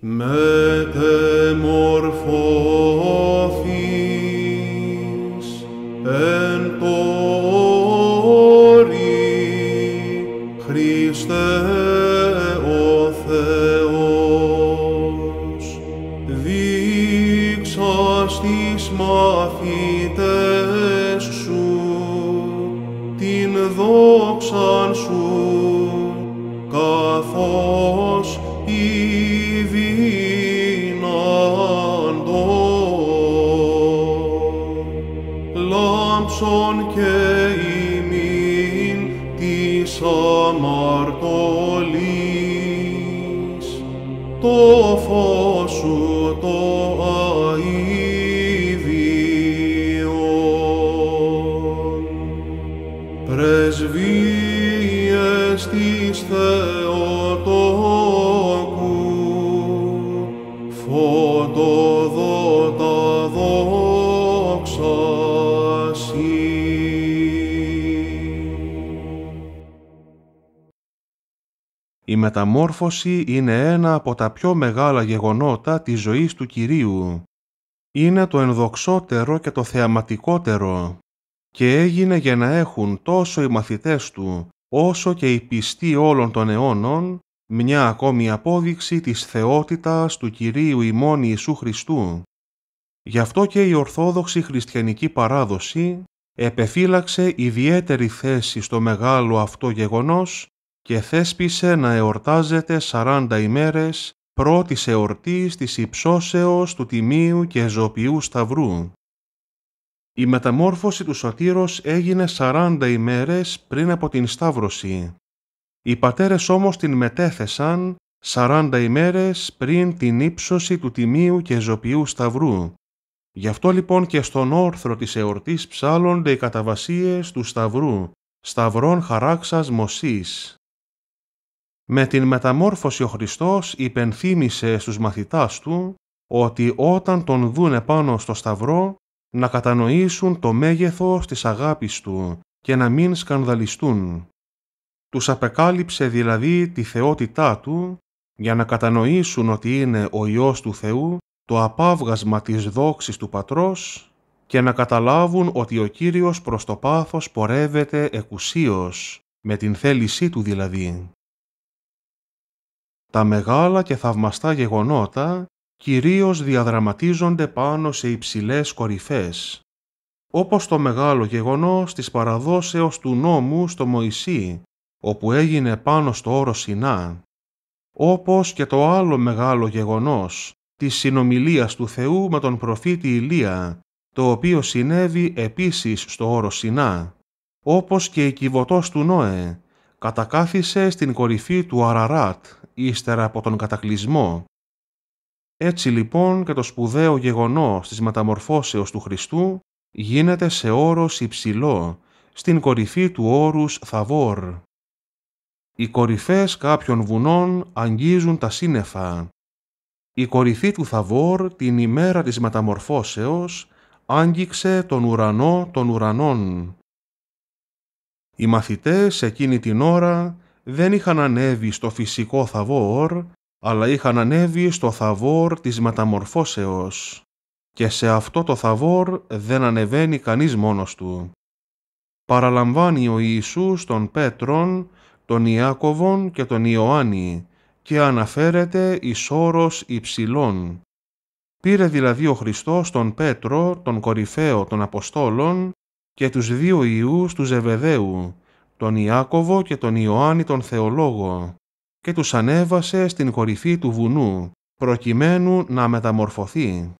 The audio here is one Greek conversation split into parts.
Metamorphose της Θεοτόκου, φωτοδότα δόξα Η μεταμόρφωση είναι ένα από τα πιο μεγάλα γεγονότα της ζωής του Κυρίου. Είναι το ενδοξότερο και το θεαματικότερο και έγινε για να έχουν τόσο οι μαθητές του όσο και οι πιστοί όλων των αιώνων μια ακόμη απόδειξη της θεότητας του Κυρίου ημών Ιησού Χριστού. Γι' αυτό και η Ορθόδοξη Χριστιανική Παράδοση επεφύλαξε ιδιαίτερη θέση στο μεγάλο αυτό γεγονός και θέσπισε να εορτάζεται 40 ημέρες πρώτης εορτής της υψώσεως του Τιμίου και Ζωπιού Σταυρού. Η μεταμόρφωση του σωτήρος έγινε 40 ημέρες πριν από την Σταύρωση. Οι πατέρες όμως την μετέθεσαν 40 ημέρες πριν την ύψωση του Τιμίου και Ζωπιού Σταυρού. Γι' αυτό λοιπόν και στον όρθρο της εορτής ψάλλονται οι καταβασίες του Σταυρού, Σταυρών Χαράξας Μωσής. Με την μεταμόρφωση ο Χριστός υπενθύμησε στους μαθητάς του ότι όταν τον δουν πάνω στο Σταυρό να κατανοήσουν το μέγεθος της αγάπης Του και να μην σκανδαλιστούν. Τους απεκάλυψε δηλαδή τη θεότητά Του για να κατανοήσουν ότι είναι ο Υιός του Θεού το απάβγασμα της δόξης του Πατρός και να καταλάβουν ότι ο Κύριος προς το πάθος πορεύεται εκουσίως, με την θέλησή Του δηλαδή. Τα μεγάλα και θαυμαστά γεγονότα κυρίως διαδραματίζονται πάνω σε υψηλές κορυφές, όπως το μεγάλο γεγονός της παραδόσεως του νόμου στο Μωυσή, όπου έγινε πάνω στο όρο Σινά, όπως και το άλλο μεγάλο γεγονός της συνομιλίας του Θεού με τον προφήτη Ηλία, το οποίο συνέβη επίσης στο όρο Σινά, όπως και η κυβωτός του Νόε, κατακάθισε στην κορυφή του Αραράτ, ύστερα από τον κατακλυσμό, έτσι λοιπόν και το σπουδαίο γεγονός της μεταμορφώσεως του Χριστού γίνεται σε όρος υψηλό, στην κορυφή του όρους Θαβόρ. Οι κορυφές κάποιων βουνών αγγίζουν τα σύννεφα. Η κορυφή του Θαβόρ την ημέρα της μεταμορφώσεως άγγιξε τον ουρανό των ουρανών. Οι μαθητές εκείνη την ώρα δεν είχαν ανέβει στο φυσικό Θαβόρ, αλλά είχαν ανέβει στο θαβόρ της μεταμορφώσεως και σε αυτό το θαβόρ δεν ανεβαίνει κανείς μόνος του. Παραλαμβάνει ο Ιησούς τον Πέτρον, τον Ιάκωβον και τον Ιωάννη και αναφέρεται η όρος υψηλών. Πήρε δηλαδή ο Χριστός τον Πέτρο, τον κορυφαίο των Αποστόλων και τους δύο Ιού του Ζεβεδαίου, τον Ιάκωβο και τον Ιωάννη τον Θεολόγο και τους ανέβασε στην κορυφή του βουνού, προκειμένου να μεταμορφωθεί.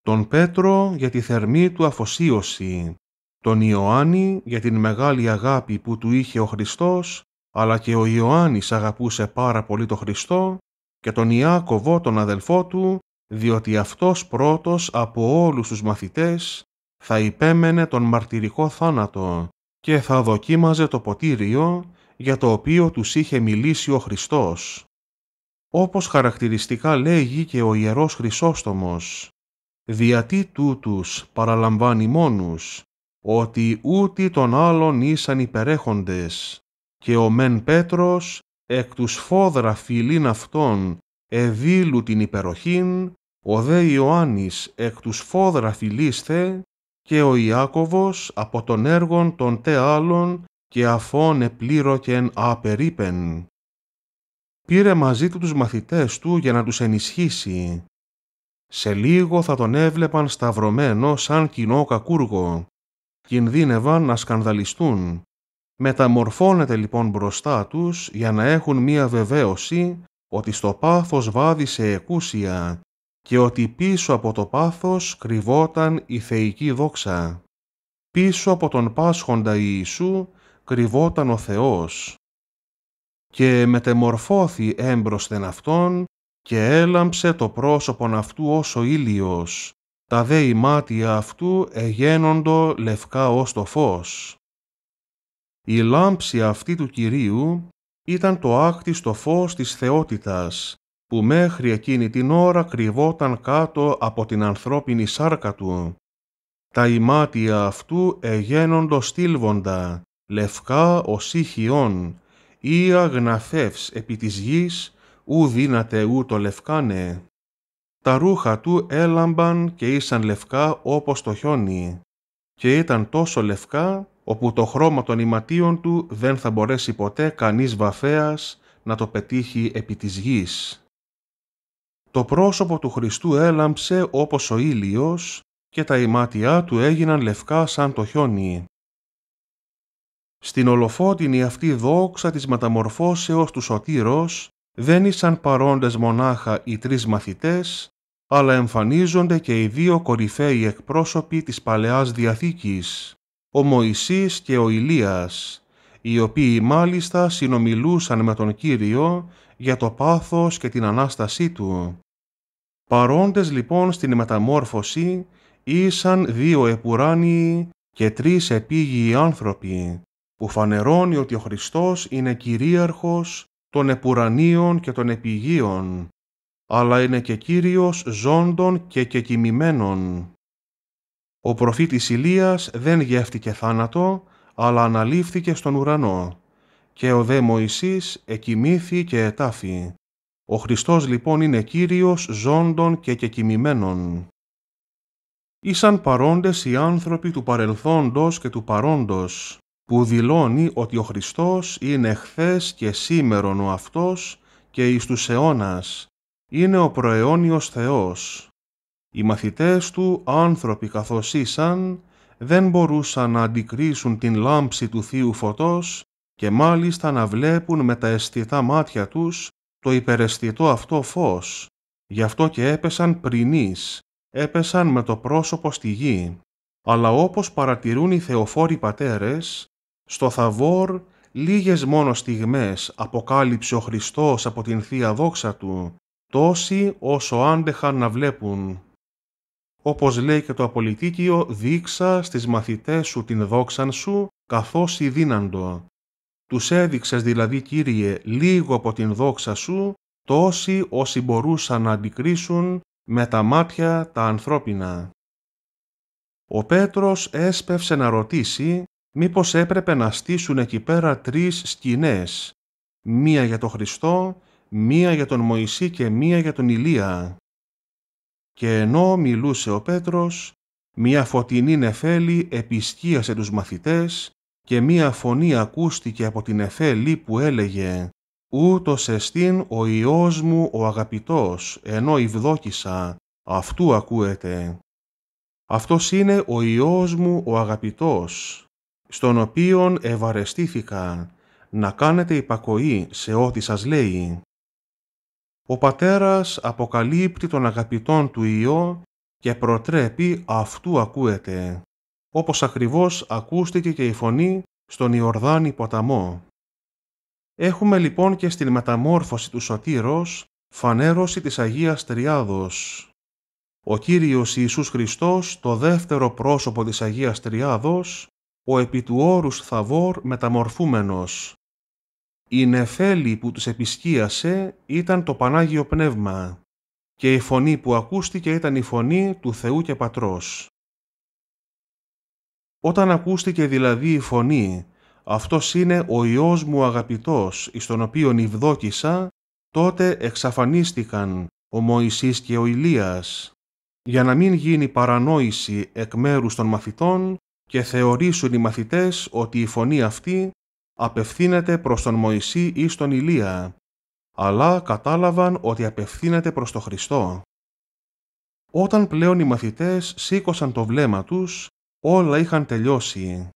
Τον Πέτρο για τη θερμή του αφοσίωση, τον Ιωάννη για την μεγάλη αγάπη που του είχε ο Χριστός, αλλά και ο Ιωάννης αγαπούσε πάρα πολύ τον Χριστό, και τον Ιάκωβο τον αδελφό του, διότι αυτός πρώτος από όλους τους μαθητές θα υπέμενε τον μαρτυρικό θάνατο και θα δοκίμαζε το ποτήριο για το οποίο τους είχε μιλήσει ο Χριστός. Όπως χαρακτηριστικά λέγει και ο Ιερός Χρυσόστομος, «Διατί τούτους παραλαμβάνει μόνους, ότι ούτε των άλλων ήσαν υπερέχοντες, και ο μεν Πέτρος εκ τους φόδρα φιλήν αυτών εδήλου την υπεροχήν, ο δε Ιωάννης εκ τους φόδρα φιλίσθε, και ο Ιάκωβος από τον έργον των τε άλλων και αφών επλήρωκεν απερίπεν. Πήρε μαζί του τους μαθητές του για να τους ενισχύσει. Σε λίγο θα τον έβλεπαν σταυρωμένο σαν κοινό κακούργο. Κινδύνευαν να σκανδαλιστούν. Μεταμορφώνεται λοιπόν μπροστά τους για να έχουν μία βεβαίωση ότι στο πάθος βάδισε εκούσια και ότι πίσω από το πάθος κρυβόταν η θεϊκή δόξα. Πίσω από τον πάσχοντα Ιησού κρυβόταν ο Θεός και μετεμορφώθη έμπροσθεν αυτόν και έλαμψε το πρόσωπον αυτού ως ο ήλιος, τα δε η μάτια αυτού εγένοντο λευκά ως το φως. Η λάμψη αυτή του Κυρίου ήταν το άκτιστο φως της θεότητας, που μέχρι εκείνη την ώρα κρυβόταν κάτω από την ανθρώπινη σάρκα του. Τα ημάτια αυτού εγένοντο στήλβοντα λευκά ως ήχιον, ή αγναθεύς επί της γης, ου δύναται ου το λευκάνε. Τα ρούχα του έλαμπαν και ήσαν λευκά όπως το χιόνι, και ήταν τόσο λευκά, όπου το χρώμα των ηματίων του δεν θα μπορέσει ποτέ κανείς βαφέας να το πετύχει επί της γης. Το πρόσωπο του Χριστού έλαμψε όπως ο ήλιος και τα ημάτια του έγιναν λευκά σαν το χιόνι στην ολοφότινη αυτή δόξα της μεταμορφώσεως του σωτήρος δεν ήσαν παρόντες μονάχα οι τρεις μαθητές, αλλά εμφανίζονται και οι δύο κορυφαίοι εκπρόσωποι της Παλαιάς Διαθήκης, ο Μωυσής και ο Ηλίας, οι οποίοι μάλιστα συνομιλούσαν με τον Κύριο για το πάθος και την Ανάστασή Του. Παρόντες λοιπόν στην μεταμόρφωση ήσαν δύο επουράνιοι και τρεις επίγειοι άνθρωποι, που φανερώνει ότι ο Χριστός είναι κυρίαρχος των επουρανίων και των επιγείων, αλλά είναι και Κύριος ζώντων και κεκοιμημένων. Ο προφήτης Ηλίας δεν γεύτηκε θάνατο, αλλά αναλήφθηκε στον ουρανό, και ο δε Μωυσής εκοιμήθη και ετάφη. Ο Χριστός λοιπόν είναι Κύριος ζώντων και κεκοιμημένων. Ήσαν παρόντες οι άνθρωποι του παρελθόντος και του παρόντος, που δηλώνει ότι ο Χριστός είναι χθες και σήμερον ο Αυτός και εις τους αιώνας, είναι ο προαιώνιος Θεός. Οι μαθητές του, άνθρωποι καθώς ήσαν, δεν μπορούσαν να αντικρίσουν την λάμψη του Θείου Φωτός και μάλιστα να βλέπουν με τα αισθητά μάτια τους το υπερεστητό αυτό φως. Γι' αυτό και έπεσαν πρινείς, έπεσαν με το πρόσωπο στη γη. Αλλά όπως παρατηρούν οι θεοφόροι πατέρες, στο Θαβόρ λίγες μόνο στιγμές αποκάλυψε ο Χριστός από την Θεία Δόξα Του, τόσοι όσο άντεχαν να βλέπουν. Όπως λέει και το απολυτίκιο, δείξα στις μαθητές σου την δόξαν σου, καθώς η δύναντο. Τους έδειξες δηλαδή, Κύριε, λίγο από την δόξα σου, τόσοι όσοι μπορούσαν να αντικρίσουν με τα μάτια τα ανθρώπινα. Ο Πέτρος έσπευσε να ρωτήσει μήπως έπρεπε να στήσουν εκεί πέρα τρεις σκηνές, μία για τον Χριστό, μία για τον Μωυσή και μία για τον Ηλία. Και ενώ μιλούσε ο Πέτρος, μία φωτεινή νεφέλη επισκίασε τους μαθητές και μία φωνή ακούστηκε από την νεφέλη που έλεγε «Ούτως εστίν ο Υιός μου ο αγαπητός, ενώ ευδόκησα, αυτού ακούεται». Αυτός είναι ο Υιός μου ο αγαπητός, στον οποίον ευαρεστήθηκαν, να κάνετε υπακοή σε ό,τι σας λέει. Ο πατέρας αποκαλύπτει τον αγαπητόν του Υιό και προτρέπει αυτού ακούεται, όπως ακριβώς ακούστηκε και η φωνή στον Ιορδάνη ποταμό. Έχουμε λοιπόν και στην μεταμόρφωση του σωτήρος φανέρωση της Αγίας Τριάδος. Ο Κύριος Ιησούς Χριστός, το δεύτερο πρόσωπο της Αγίας Τριάδος, ο επί του όρους θαβόρ μεταμορφούμενος. Η νεφέλη που τους επισκίασε ήταν το Πανάγιο Πνεύμα και η φωνή που ακούστηκε ήταν η φωνή του Θεού και Πατρός. Όταν ακούστηκε δηλαδή η φωνή αυτός είναι ο Υιός μου αγαπητός, εις τον οποίον τότε εξαφανίστηκαν ο Μωυσής και ο Ηλίας, για να μην γίνει παρανόηση εκ μέρους των μαθητών και θεωρήσουν οι μαθητές ότι η φωνή αυτή απευθύνεται προς τον Μωυσή ή στον Ηλία, αλλά κατάλαβαν ότι απευθύνεται προς τον Χριστό. Όταν πλέον οι μαθητές σήκωσαν το βλέμμα τους, όλα είχαν τελειώσει.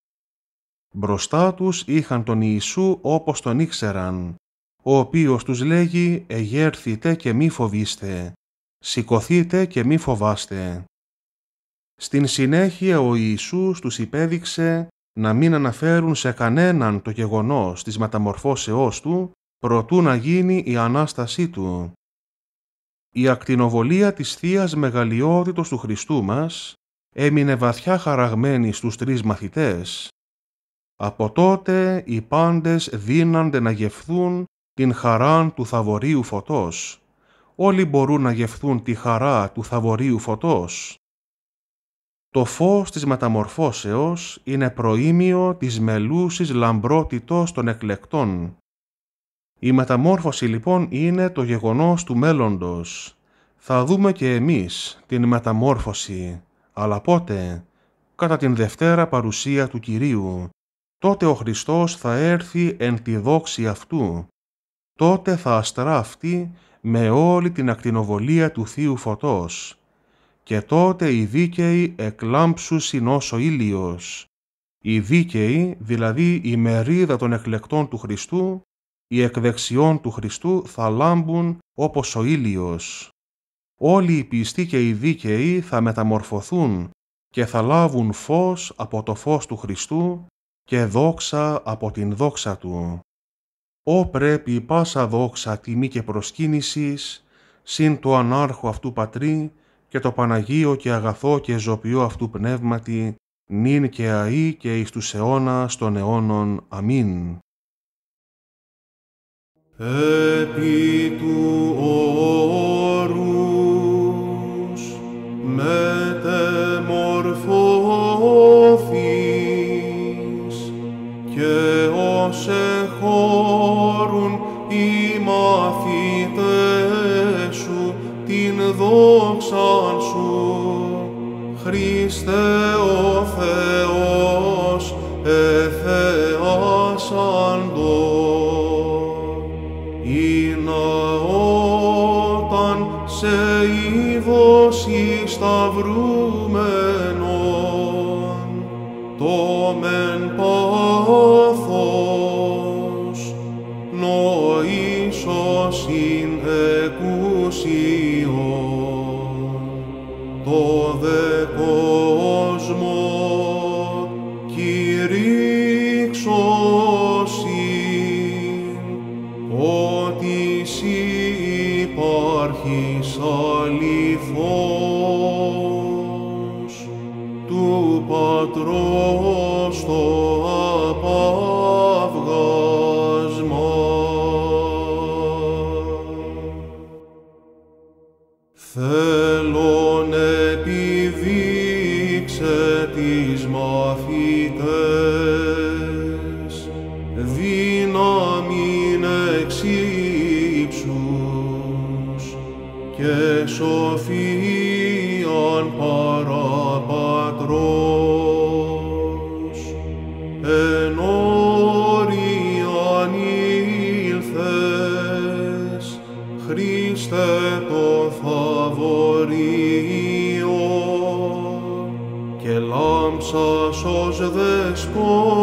Μπροστά τους είχαν τον Ιησού όπως τον ήξεραν, ο οποίος τους λέγει «Εγέρθητε και μη φοβήστε, σηκωθείτε και μη φοβάστε». Στην συνέχεια ο Ιησούς τους υπέδειξε να μην αναφέρουν σε κανέναν το γεγονός της μεταμορφώσεώς του προτού να γίνει η Ανάστασή του. Η ακτινοβολία της θείας Μεγαλειότητος του Χριστού μας έμεινε βαθιά χαραγμένη στους τρεις μαθητές. Από τότε οι πάντες δύνανται να γευθούν την χαρά του θαβορίου φωτός. Όλοι μπορούν να γευθούν τη χαρά του Θαβωρίου φωτός. Το φως της μεταμορφώσεως είναι προήμιο της μελούσης λαμπρότητος των εκλεκτών. Η μεταμόρφωση λοιπόν είναι το γεγονός του μέλλοντος. Θα δούμε και εμείς την μεταμόρφωση, αλλά πότε, κατά την δευτέρα παρουσία του Κυρίου, τότε ο Χριστός θα έρθει εν τη δόξη αυτού. Τότε θα αστράφτει με όλη την ακτινοβολία του Θείου Φωτός και τότε οι δίκαιοι εκλάμψουσιν όσο ήλιος. Οι δίκαιοι, δηλαδή η μερίδα των εκλεκτών του Χριστού, οι εκδεξιών του Χριστού θα λάμπουν όπως ο ήλιος. Όλοι οι πιστοί και οι δίκαιοι θα μεταμορφωθούν και θα λάβουν φως από το φως του Χριστού και δόξα από την δόξα Του. Ω πρέπει πάσα δόξα τιμή και προσκύνησης, συν το ανάρχου αυτού πατρί, και το Παναγίο και αγαθό και ζωπιό αυτού πνεύματι, νυν και αΐ και εις τους αιώνας των αιώνων. Αμήν. Επί του όρους μετεμορφώθεις και ως εχώρους δόξαν σου, Χριστέ ο Θεός. το δε κόσμο κηρύξωσιν ότι σοι υπάρχεις αληθώς του Πατρός το απαύγασμα. Χριστέ το φαβορείο και λάμψας ως δεσπό